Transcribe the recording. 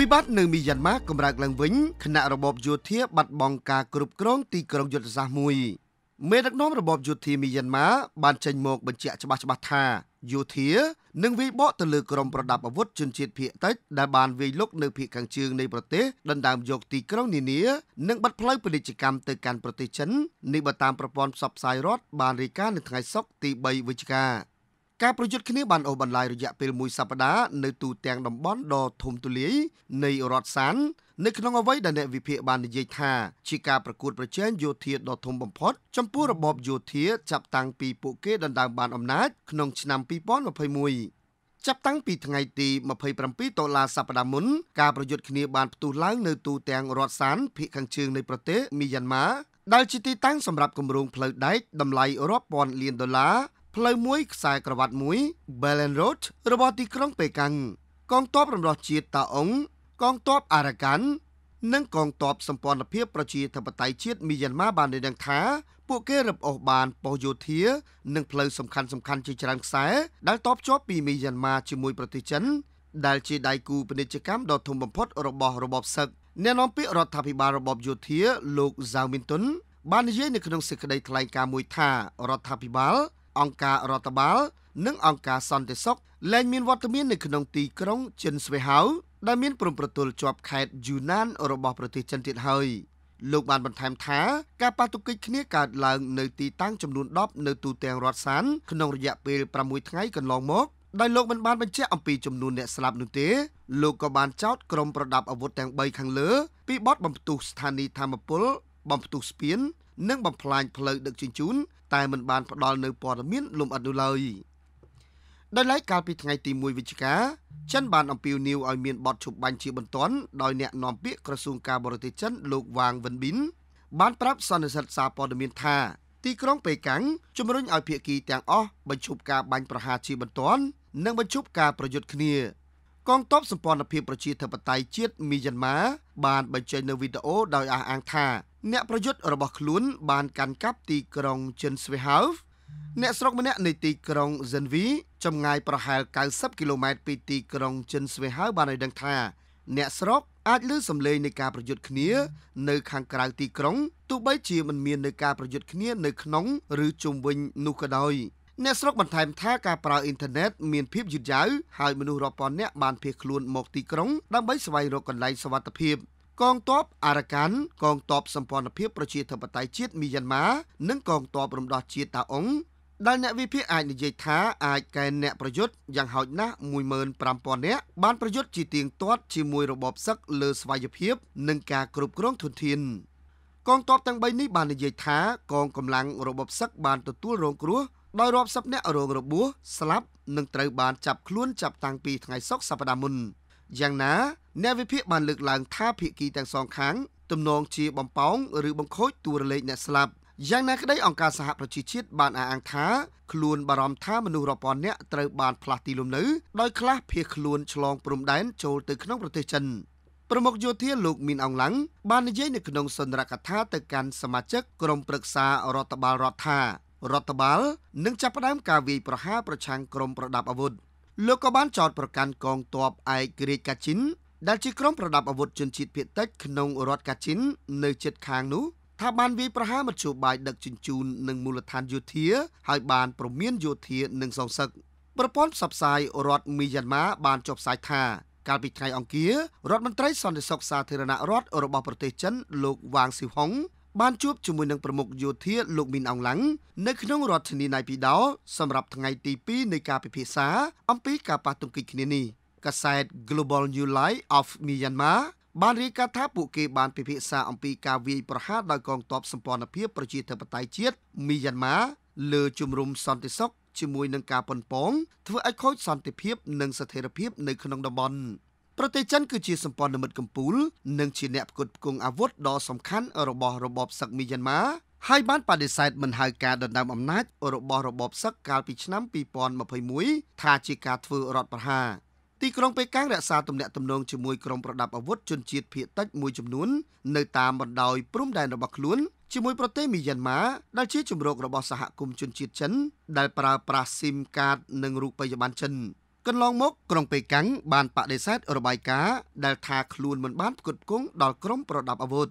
វិបត្តិនៅមីយ៉ាន់ម៉ាកម្រើកឡើងវិញគណៈរបបយោធាបាត់បង់ការគ្រប់គ្រងទីក្រុងយុទ្ធសាស្ត្រមួយមេដឹកនាំរបបយោធាមីយ៉ាន់ម៉ាបានចេញមកបញ្ជាក់ច្បាស់ច្បាស់ថាយោធានឹងវាយបកទៅលើក្រុមប្រដាប់អាវុធជនជាតិភៀកតិចដែលបានវាយលុកនៅភៀកខាងជើងនៃប្រទេសដណ្ដើមយកទីក្រុងនានានិងបិទផ្លូវពាណិជ្ជកម្មទៅកាន់ប្រទេសចិននេះបើតាមប្រព័ន្ធផ្សព្វផ្សាយរដ្ឋបានរាយការណ៍នៅថ្ងៃសុក្រទី3វិច្ឆិកាការប្រយុទ្ធគ្នាបានអូសបន្លាយរយៈពេលមួយសប្តាហ៍នៅទូទាំងតំបន់ដ៏ធំទូលាយនៃរដ្ឋសាន នៅក្នុងអ្វីដែលអ្នកវិភាគបាននិយាយថាជាការប្រកួតប្រជែងយោធាដ៏ធំបំផុតចំពោះរបបយោធាចាប់តាំងពីពួកគេដណ្ដើមបានអំណាចក្នុងឆ្នាំ2021ចាប់តាំងពីថ្ងៃទី27ដុល្លារសប្តាហ៍មុនការប្រយុទ្ធគ្នាបានផ្ទុះឡើងនៅទូទាំងរដ្ឋសានភៀកខាងជើងនៃប្រទេសមីយ៉ាន់ម៉ាដែលជាទីតាំងសម្រាប់គម្រោងផ្លូវដែកតម្លៃរាប់ពាន់លានដុល្លារផ្លូវមួយ ខ្សែក្រវ៉ាត់មួយ Belen Road របស់ទីក្រុងប៉េកាំងកងទ័ពរំដោះជាតិតាអ៊ុងកងទ័ពអារ៉ាកាន់និងកងទ័ពសម្ព័ន្ធភាពប្រជាធិបតេយ្យជាតិមីយ៉ាន់ម៉ាបានដឹងថា ពួកគេរឹបអូសបានប៉ុស្តិ៍យោធា និងផ្លូវសំខាន់សំខាន់ជាច្រើនខ្សែ ដែលតបជាប់ពីមីយ៉ាន់ម៉ាជាមួយប្រទេសចិន ដែលជាដៃគូពាណិជ្ជកម្មដ៏ធំបំផុតរបស់របបសឹកអ្នកនាំពាក្យរដ្ឋាភិបាលរបបយោធាលោកហ្សាវមីនតុនបាននិយាយនៅក្នុងសេចក្តីថ្លែងការណ៍មួយថារដ្ឋាភិបាលអង្គការរដ្ឋបាល និងអង្គការសន្តិសុខលែងមានវត្តមាននៅក្នុងទីក្រុងចិនស្វេហៅដែលមានព្រំប្រទល់ជាប់ខេត្តយូណានរបស់ប្រទេសចិនទៀតហើយលោកបានបន្ថែមថាការប៉ះទង្គិចគ្នាកើតឡើងនៅទីតាំងចំនួន10នៅទូទាំងរដ្ឋសានក្នុងរយៈពេល6ថ្ងៃកន្លងមកដោយលោកមិនបានបញ្ជាក់អំពីចំនួនអ្នកស្លាប់នោះទេលោកក៏បានចោទក្រុមប្រដាប់អាវុធទាំង3ខាងលើ ពីបទបំផ្ទុះស្ថានីយ៍ធម្មពលបំផ្ទុះស្ពាន និងបំផ្លាញផ្លូវដឹកជញ្ជូនតែមិនបានផ្ដល់នៅព័ត៌មានលំអិតនោះឡើយដោយឡែកកាលពីថ្ងៃទី1វិច្ឆិកាចិនបានអំពាវនាវឲ្យមានបទឈប់បាញ់ជាបន្ទាន់ដោយអ្នកនាំពាក្យក្រសួងការបរទេសចិនលោកវ៉ាងវិនប៊ិនបានប្រាប់សន្និសីទសារព័ត៌មានថាទីក្រុងប៉េកាំងជំរុញឲ្យភាគីទាំងអស់បញ្ឈប់ការបាញ់ប្រហារជាបន្ទាន់និងបញ្ឈប់ការប្រយុទ្ធគ្នា កងទ័ពសម្ព័ន្ធភាពប្រជាធិបតេយ្យជាតិមីយ៉ាន់ម៉ាបានបញ្ចេញនៅវីដេអូដោយអះអាងថាអ្នកប្រយុទ្ធរបស់ខ្លួនបានកាន់កាប់ទីក្រុង Chenswehav អ្នកស្រុកម្នាក់នៃទីក្រុង Zenvi ចម្ងាយប្រហែល90គីឡូម៉ែត្រពីទីក្រុង Chenswehav បានឲ្យដឹងថាអ្នកស្រុកអាចលើសម្លេងនៃការប្រយុទ្ធគ្នានៅខាងក្រៅទីក្រុងទោះបីជាមិនមាននៃការប្រយុទ្ធគ្នានៅក្នុង ឬជុំវិញនោះក៏ដោយអ្នកស្រុកបន្ថែមថាការប្រើអ៊ីនធឺណិតមានភាពយឺតយ៉ាវហើយមនុស្សរាប់ពាន់នាក់បានភៀសខ្លួនមកទីក្រុងដើម្បីស្វែងរកកន្លែងសុវត្ថិភាពកងទ័ពអារកាន់កងទ័ពសម្ព័ន្ធភាពប្រជាធិបតេយ្យជាតិមីយ៉ាន់ម៉ានិងកងទ័ពរំដោះជាតិតាអ៊ុងដែលអ្នកវិភាគអាចនិយាយថាអាចកែអ្នកប្រយុទ្ធយ៉ាងហោចណាស់15000នាក់បានប្រយុទ្ធជាទៀងទាត់ជាមួយរបបសឹកលើស្វ័យភាពនិងការគ្រប់គ្រងធនធានកងទ័ពទាំង3នេះបាននិយាយថាកងកម្លាំងរបបសឹកបានទទួលរងគ្រោះដោយរាប់សិបអ្នករងរបួសស្លាប់និងត្រូវបានចាប់ខ្លួនចាប់តាំងពីថ្ងៃសុក្រសប្តាហ៍មុនយ៉ាងណាអ្នកវិភាគបានលើកឡើងថាភាគីទាំងសងខាងទំនងជាបំពងឬបង្ខូចតួលេខអ្នកស្លាប់យ៉ាងណាក្តីអង្គការសហប្រជាជាតិបានអះអាងថាខ្លួនបារម្ភថាមនុស្សរាប់ពាន់នាក់ត្រូវបានផ្លាស់ទីលំនៅដោយខ្លះភៀសខ្លួនឆ្លងព្រំដែនចូលទៅក្នុងប្រទេសចិនប្រមុខយោធាលោកមីនអងឡាំងបាននិយាយនៅក្នុងសន្ទរកថាទៅកាន់សមាជិកក្រុមប្រឹក្សារដ្ឋបាលរដ្ឋារដ្ឋបាលនឹងចាប់ផ្ដើមការវាយប្រហារប្រឆាំងក្រុមប្រដាប់អាវុធលោកក៏បានចោទប្រកាន់កងទ័ពឯករាជ្យកាជីនដែលជាក្រុមប្រដាប់អាវុធជនជាតិភៀតតិចក្នុងរដ្ឋកាជីននៅជិតខាងនោះថាបានវាយប្រហារមធ្យោបាយដឹកជញ្ជូននិងមូលដ្ឋានយោធា ហើយបានប្រមានយោធានិងសងសឹកប្រព័ន្ធផ្សព្វផ្សាយរដ្ឋមីយ៉ាន់ម៉ាបានចុះផ្សាយថាកាលពីថ្ងៃអង្គាររដ្ឋមន្ត្រីសន្តិសុខសាធារណរដ្ឋរបស់ប្រទេសចិនលោកវ៉ាងស៊ីវហុងបានជួបជាមួយនឹងប្រមុខយោធាលោកមីនអងឡាំងនៅក្នុងរដ្ឋធានីណៃពីដោសម្រាប់ថ្ងៃទី2នៃការពិភាក្សាអំពីការប៉ះទង្គិចគ្នានេះកាសែត Global New Light of Myanmar បានរាយការណ៍ថាពួកគេបានពិភាក្សាអំពីការវាយប្រហារដោយកងទ័ពសម្ព័ន្ធភាពប្រជាធិបតេយ្យជាតិមីយ៉ាន់ម៉ាលើជំរំសន្តិសុខជាមួយនឹងការប៉ុនប៉ងធ្វើឲ្យខូចសន្តិភាព និងស្ថិរភាពនៅក្នុងតំបន់ប្រទេសចិនគឺជាសម្ព័ន្ធមិត្តកំពូល និងជាអ្នកផ្គត់ផ្គង់អាវុធដ៏សំខាន់របស់របបសឹកមីយ៉ាន់ម៉ាហើយបានបដិសេធមិនហៅការដណ្ដើមអំណាចរបស់របបសឹកកាលពីឆ្នាំ2021ថាជាការធ្វើរដ្ឋប្រហារទីក្រុងប៉េកាំងរក្សាទំនាក់ទំនងជាមួយក្រុមប្រដាប់អាវុធជនជាតិភៀតតិចមួយចំនួននៅតាមបណ្ដោយព្រំដែនរបស់ខ្លួនជាមួយប្រទេសមីយ៉ាន់ម៉ាដែលជាជំរករបស់សហគមន៍ជនជាតិចិន ដែលប្រើប្រាស់ SIM កាតនិងរូបិយប័ណ្ណចិនកន្លងមកក្រុងប៉េកាំងបានបដិសេធរបាយការណ៍ដែលថាខ្លួនមិនបានផ្គត់ផ្គង់ដល់ក្រុមប្រដាប់អាវុធ